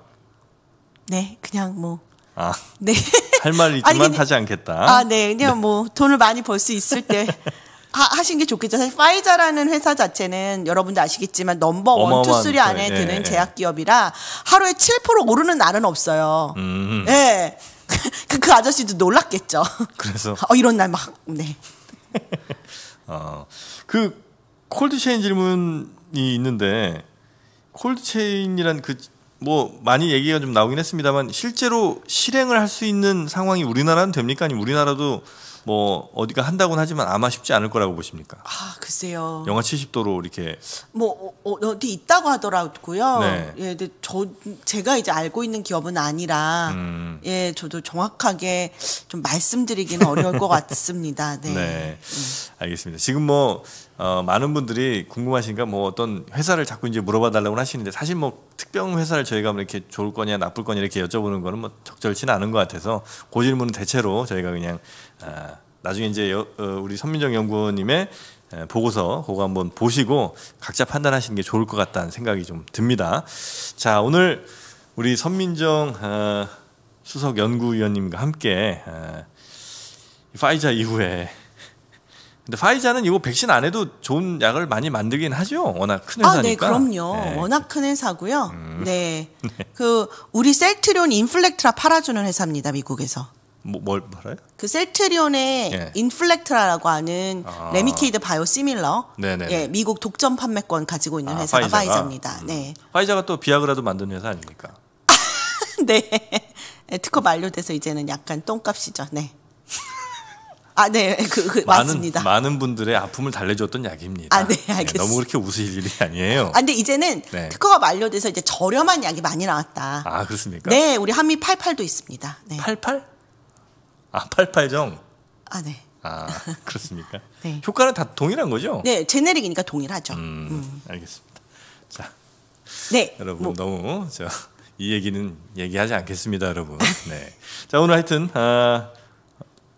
네, 그냥 뭐. 아, 네. 할 말이지만 아니, 그냥, 하지 않겠다. 아, 네, 그냥 네. 뭐 돈을 많이 벌 수 있을 때. 하, 하 신게 좋겠죠. 사실 파이자라는 회사 자체는 여러분도 아시겠지만 넘버 원, 투, 쓰리 안에 네, 드는 네, 네. 제약 기업이라 하루에 7% 오르는 날은 없어요. 음. 네. 그, 그 아저씨도 놀랐겠죠. 그래서 어, 이런 날 막 네. 어, 그 콜드체인 질문이 있는데 콜드체인이란 그 뭐 많이 얘기가 좀 나오긴 했습니다만 실제로 실행을 할 수 있는 상황이 우리나라는 됩니까? 아니 우리나라도 뭐 어디가 한다고는 하지만 아마 쉽지 않을 거라고 보십니까? 아 글쎄요. 영하 70도로 이렇게 뭐 어, 어, 어디 있다고 하더라고요. 네. 예, 근데 저 제가 이제 알고 있는 기업은 아니라 음. 예, 저도 정확하게 좀 말씀드리기는 어려울 것 같습니다. 네. 네. 음. 알겠습니다. 지금 뭐 어, 많은 분들이 궁금하신가 뭐 어떤 회사를 자꾸 이제 물어봐 달라고 하시는데 사실 뭐특한 회사를 저희가 뭐 이렇게 좋을 거냐 나쁠 거냐 이렇게 여쭤보는 거는 뭐 적절치는 않은 것 같아서 그 질문은 대체로 저희가 그냥 아, 나중에 이제 여, 어, 우리 선민정 연구원님의 보고서 그거 한번 보시고 각자 판단하시는 게 좋을 것 같다는 생각이 좀 듭니다. 자 오늘 우리 선민정 어, 수석 연구위원님과 함께 어, 파이자 이후에 근데 화이자는 이거 백신 안 해도 좋은 약을 많이 만들긴 하죠. 워낙 큰 회사니까. 아, 네, 그럼요. 네. 워낙 큰 회사고요. 음. 네. 그 네. 그 우리 셀트리온 인플렉트라 팔아주는 회사입니다, 미국에서. 뭐, 뭘 팔아요? 그 셀트리온의 네. 인플렉트라라고 하는 아. 레미케이드 바이오 시밀러. 네네. 예, 미국 독점 판매권 가지고 있는 아, 회사가 화이자가 파이자입니다. 음. 네. 화이자가또 비아그라도 만드는 회사 아닙니까? 네. 네. 특허 만료돼서 이제는 약간 똥값이죠. 네. 아, 네, 그, 그 많은, 맞습니다. 많은 분들의 아픔을 달래줬던 약입니다. 아, 네, 알겠습니다. 네, 너무 그렇게 웃으 일이 아니에요. 아, 근데 이제는 네. 특허가 만료돼서 이제 저렴한 약이 많이 나왔다. 아, 그렇습니까? 네, 우리 한미 88도 있습니다. 네. 88? 아, 88정. 아, 네. 아, 그렇습니까? 네. 효과는 다 동일한 거죠? 네, 제네릭이니까 동일하죠. 음, 음. 알겠습니다. 자, 네, 여러분 뭐. 너무 저. 이 얘기는 얘기하지 않겠습니다, 여러분. 네. 자, 오늘 하여튼 아,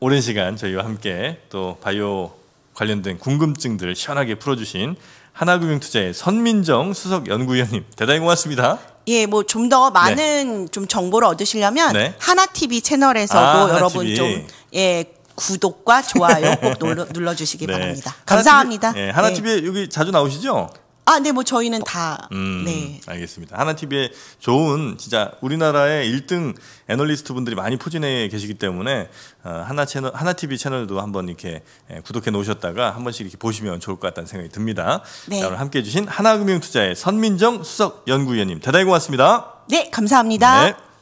오랜 시간 저희와 함께 또 바이오 관련된 궁금증들을 시원하게 풀어주신 하나금융투자의 선민정 수석 연구위원님 대단히 고맙습니다. 예, 뭐 좀 더 많은 네. 좀 정보를 얻으시려면 네. 하나 TV 채널에서도 아, 여러분 좀 예. 구독과 좋아요 꼭 눌러, 주시기 네. 바랍니다. 감사합니다. 하나 TV, 예, 하 여기 자주 나오시죠? 아, 네, 뭐 저희는 다. 음, 네. 알겠습니다. 하나 TV에 좋은 진짜 우리나라의 1등 애널리스트 분들이 많이 포진해 계시기 때문에 어, 하나 채널 하나 TV 채널도 한번 이렇게 예, 구독해 놓으셨다가 한 번씩 이렇게 보시면 좋을 것 같다는 생각이 듭니다. 네. 자, 오늘 함께 해주신 하나금융투자의 선민정 수석 연구위원님 대단히 고맙습니다. 네, 감사합니다. 네.